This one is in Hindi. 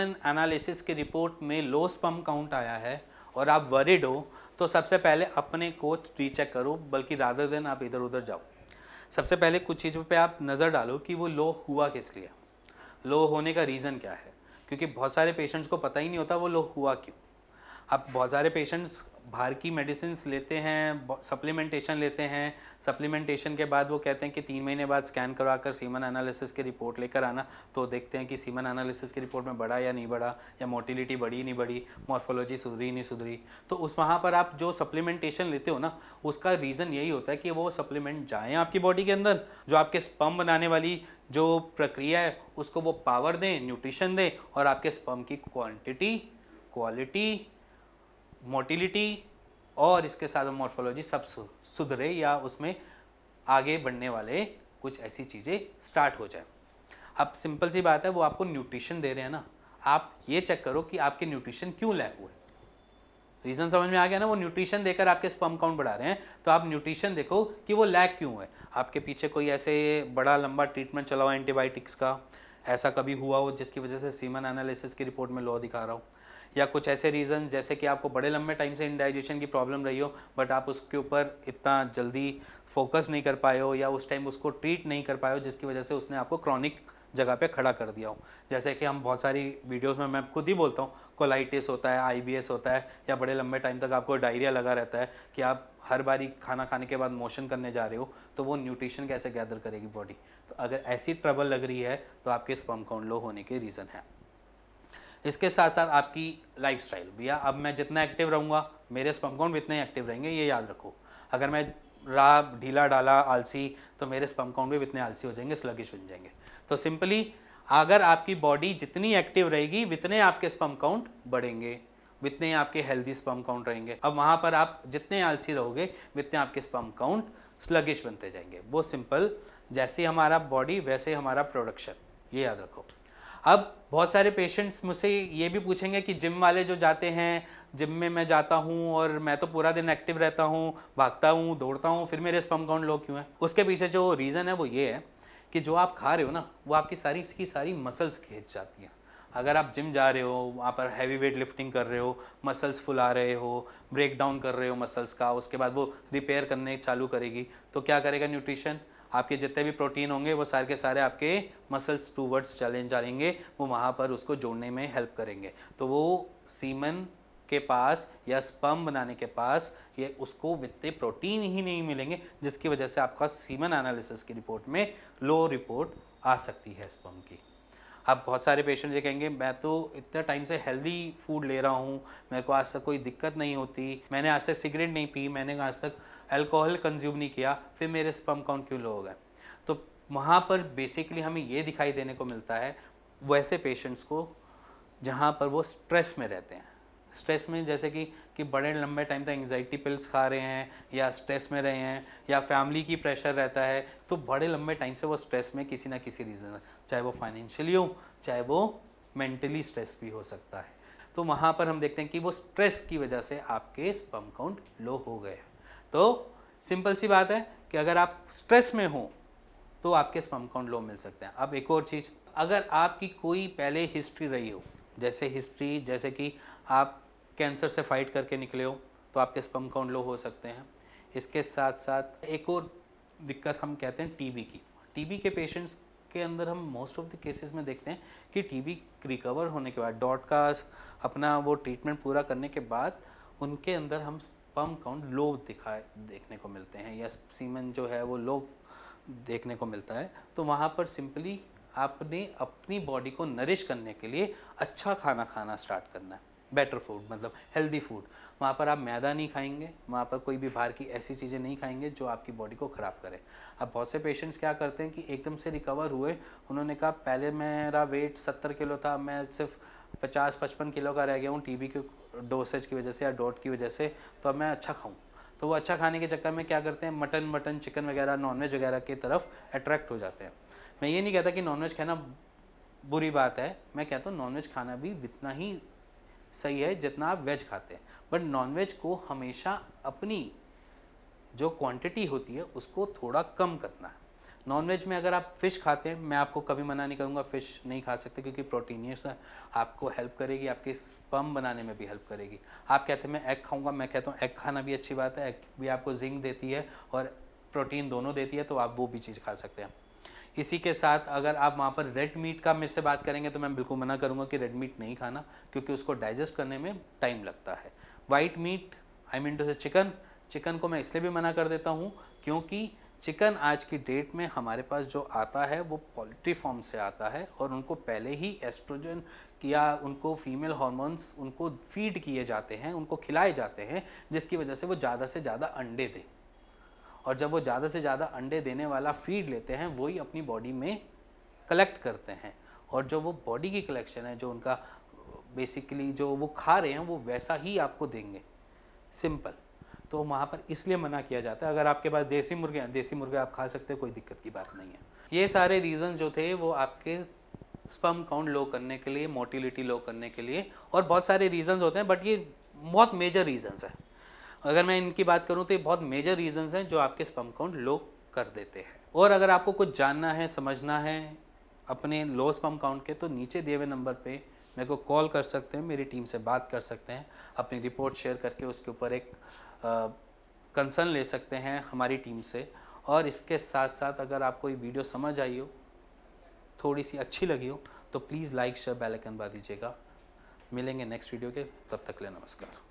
स्पन एनालिसिस की रिपोर्ट में लो स्पम काउंट आया है और आप वरिड हो तो सबसे पहले अपने को रीचेक करो बल्कि राधर देन आप इधर उधर जाओ सबसे पहले कुछ चीज़ों पे आप नज़र डालो कि वो लो हुआ किस लिए लो होने का रीज़न क्या है क्योंकि बहुत सारे पेशेंट्स को पता ही नहीं होता वो लो हुआ क्यों अब बहुत सारे पेशेंट्स बाहर की मेडिसिन लेते हैं सप्लीमेंटेशन लेते हैं सप्लीमेंटेशन के बाद वो कहते हैं कि तीन महीने बाद स्कैन करवा कर सीमन एनालिसिस की रिपोर्ट लेकर आना तो देखते हैं कि सीमन एनालिसिस की रिपोर्ट में बढ़ा या नहीं बढ़ा या मोटिलिटी बढ़ी नहीं बढ़ी मॉर्फोलॉजी सुधरी नहीं सुधरी तो उस वहाँ पर आप जो सप्लीमेंटेशन लेते हो ना उसका रीज़न यही होता है कि वो सप्लीमेंट जाएँ आपकी बॉडी के अंदर जो आपके स्पम बनाने वाली जो प्रक्रिया है उसको वो पावर दें न्यूट्रिशन दें और आपके स्पम की क्वांटिटी क्वालिटी मोटिलिटी और इसके साथ मॉर्फोलॉजी सब सुधरे या उसमें आगे बढ़ने वाले कुछ ऐसी चीज़ें स्टार्ट हो जाए अब सिंपल सी बात है वो आपको न्यूट्रिशन दे रहे हैं ना आप ये चेक करो कि आपके न्यूट्रिशन क्यों लैक हुए रीज़न समझ में आ गया ना वो न्यूट्रिशन देकर आपके स्पम काउंट बढ़ा रहे हैं तो आप न्यूट्रिशन देखो कि वो लैक क्यों है आपके पीछे कोई ऐसे बड़ा लंबा ट्रीटमेंट चला हुआ एंटीबायोटिक्स का ऐसा कभी हुआ हो जिसकी वजह से सीमन एनालिसिस की रिपोर्ट में लॉ दिखा रहा हूँ या कुछ ऐसे रीज़न जैसे कि आपको बड़े लंबे टाइम से इनडाइजेशन की प्रॉब्लम रही हो बट आप उसके ऊपर इतना जल्दी फोकस नहीं कर पाए हो या उस टाइम उसको ट्रीट नहीं कर पाए हो जिसकी वजह से उसने आपको क्रॉनिक जगह पे खड़ा कर दिया हो जैसे कि हम बहुत सारी वीडियोस में मैं खुद ही बोलता हूँ कोलाइटिस होता है आईबीएस होता है या बड़े लंबे टाइम तक आपको डायरिया लगा रहता है कि आप हर बारी खाना खाने के बाद मोशन करने जा रहे हो तो वो न्यूट्रिशन कैसे गैदर करेगी बॉडी तो अगर ऐसी ट्रबल लग रही है तो आपके स्पम काउंट लो होने के रीज़न है इसके साथ साथ आपकी लाइफ स्टाइल भैया अब मैं जितना एक्टिव रहूँगा मेरे स्पम काउंट भी इतने एक्टिव रहेंगे ये याद रखो अगर मैं रा ढीला डाला आलसी तो मेरे स्पम काउंट भी इतने आलसी हो जाएंगे स्लगिश बन जाएंगे तो सिंपली अगर आपकी बॉडी जितनी एक्टिव रहेगी उतने आपके स्पम काउंट बढ़ेंगे उतने आपके हेल्दी स्पम काउंट रहेंगे अब वहाँ पर आप जितने आलसी रहोगे उतने आपके स्पम काउंट स्लगिश बनते जाएंगे वो सिंपल जैसे हमारा बॉडी वैसे हमारा प्रोडक्शन ये याद रखो अब बहुत सारे पेशेंट्स मुझसे ये भी पूछेंगे कि जिम वाले जो जाते हैं जिम में मैं जाता हूँ और मैं तो पूरा दिन एक्टिव रहता हूँ भागता हूँ दौड़ता हूँ फिर मेरे स्पम काउंट लो क्यों है उसके पीछे जो रीज़न है वो ये है कि जो आप खा रहे हो ना वो आपकी सारी की सारी मसल्स खींच जाती हैं अगर आप जिम जा रहे हो वहाँ पर हैवी वेट लिफ्टिंग कर रहे हो मसल्स फुला रहे हो ब्रेक डाउन कर रहे हो मसल्स का उसके बाद वो रिपेयर करने चालू करेगी तो क्या करेगा न्यूट्रिशन आपके जितने भी प्रोटीन होंगे वो सारे के सारे आपके मसल्स टूवर्ड्स चैलेंज जाएंगे वो वहाँ पर उसको जोड़ने में हेल्प करेंगे तो वो सीमन के पास या स्पम बनाने के पास ये उसको वित्त प्रोटीन ही नहीं मिलेंगे जिसकी वजह से आपका सीमन एनालिसिस की रिपोर्ट में लो रिपोर्ट आ सकती है स्पम की आप बहुत सारे पेशेंट ये कहेंगे मैं तो इतना टाइम से हेल्दी फूड ले रहा हूँ मेरे को आज तक कोई दिक्कत नहीं होती मैंने आज तक सिगरेट नहीं पी मैंने आज तक अल्कोहल कंज्यूम नहीं किया फिर मेरे स्पम काउंट क्यों लो हो गए तो वहाँ पर बेसिकली हमें ये दिखाई देने को मिलता है वैसे पेशेंट्स को जहाँ पर वो स्ट्रेस में रहते हैं स्ट्रेस में जैसे कि कि बड़े लंबे टाइम तक एंगजाइटी पिल्स खा रहे हैं या स्ट्रेस में रहे हैं या फैमिली की प्रेशर रहता है तो बड़े लंबे टाइम से वो स्ट्रेस में किसी ना किसी रीज़न चाहे वो फाइनेंशियली हो चाहे वो मेंटली स्ट्रेस भी हो सकता है तो वहाँ पर हम देखते हैं कि वो स्ट्रेस की वजह से आपके स्पम काउंट लो हो गए हैं तो सिंपल सी बात है कि अगर आप स्ट्रेस में हो तो आपके स्पम काउंट लो मिल सकते हैं अब एक और चीज़ अगर आपकी कोई पहले हिस्ट्री रही हो जैसे हिस्ट्री जैसे कि आप कैंसर से फाइट करके निकले हो तो आपके स्पम काउंट लो हो सकते हैं इसके साथ साथ एक और दिक्कत हम कहते हैं टीबी की टीबी के पेशेंट्स के अंदर हम मोस्ट ऑफ द केसेस में देखते हैं कि टीबी रिकवर होने के बाद डॉट का अपना वो ट्रीटमेंट पूरा करने के बाद उनके अंदर हम स्पम काउंट लो दिखाए देखने को मिलते हैं या सीमन जो है वो लो देखने को मिलता है तो वहाँ पर सिंपली आपने अपनी बॉडी को नरिश करने के लिए अच्छा खाना खाना स्टार्ट करना है बेटर फूड मतलब हेल्दी फूड वहाँ पर आप मैदा नहीं खाएंगे वहाँ पर कोई भी बाहर की ऐसी चीज़ें नहीं खाएंगे जो आपकी बॉडी को ख़राब करें अब बहुत से पेशेंट्स क्या करते हैं कि एकदम से रिकवर हुए उन्होंने कहा पहले मेरा वेट सत्तर किलो था मैं सिर्फ पचास पचपन किलो का रह गया हूँ टी के डोसेज की वजह से या डोट की वजह से तो अब मैं अच्छा खाऊँ तो वो अच्छा खाने के चक्कर में क्या करते हैं मटन मटन चिकन वगैरह नॉनवेज वगैरह की तरफ अट्रैक्ट हो जाते हैं मैं ये नहीं कहता कि नॉनवेज खाना बुरी बात है मैं कहता हूँ नॉनवेज खाना भी जितना ही सही है जितना आप वेज खाते हैं बट नॉनवेज को हमेशा अपनी जो क्वांटिटी होती है उसको थोड़ा कम करना है नॉनवेज में अगर आप फ़िश खाते हैं मैं आपको कभी मना नहीं करूँगा फ़िश नहीं खा सकते क्योंकि प्रोटीनियस आपको हेल्प करेगी आपके स्पम बनाने में भी हेल्प करेगी आप कहते हैं मैं एग खाऊंगा मैं कहता हूँ एग खाना भी अच्छी बात है एग भी आपको जिंक देती है और प्रोटीन दोनों देती है तो आप वो भी चीज़ खा सकते हैं इसी के साथ अगर आप वहाँ पर रेड मीट का मेरे से बात करेंगे तो मैं बिल्कुल मना करूँगा कि रेड मीट नहीं खाना क्योंकि उसको डाइजेस्ट करने में टाइम लगता है white meat I mean to say chicken chicken को मैं इसलिए भी मना कर देता हूँ क्योंकि चिकन आज की डेट में हमारे पास जो आता है वो पोल्ट्री फॉर्म से आता है और उनको पहले ही एस्ट्रोजन या उनको फीमेल हॉर्मोन्स उनको फीड किए जाते हैं उनको खिलाए जाते हैं जिसकी वजह से वो ज़्यादा से ज़्यादा अंडे दें और जब वो ज़्यादा से ज़्यादा अंडे देने वाला फीड लेते हैं वही अपनी बॉडी में कलेक्ट करते हैं और जो वो बॉडी की कलेक्शन है जो उनका बेसिकली जो वो खा रहे हैं वो वैसा ही आपको देंगे सिंपल तो वहाँ पर इसलिए मना किया जाता है अगर आपके पास देसी मुर्गे हैं देसी मुर्गे आप खा सकते हैं कोई दिक्कत की बात नहीं है ये सारे रीज़न जो थे वो आपके स्पम काउंट लो करने के लिए मोटिलिटी लो करने के लिए और बहुत सारे रीजंस होते हैं बट ये बहुत मेजर रीजंस है अगर मैं इनकी बात करूँ तो ये बहुत मेजर रीजंस हैं जो आपके स्पम काउंट लो कर देते हैं और अगर आपको कुछ जानना है समझना है अपने लो स्पम काउंट के तो नीचे दिए हुए नंबर पर मेरे को कॉल कर सकते हैं मेरी टीम से बात कर सकते हैं अपनी रिपोर्ट शेयर करके उसके ऊपर एक कंसर्न ले सकते हैं हमारी टीम से और इसके साथ साथ अगर आपको ये वीडियो समझ आई हो थोड़ी सी अच्छी लगी हो तो please like share bell icon दीजिएगा मिलेंगे नेक्स्ट वीडियो के तब तक ले नमस्कार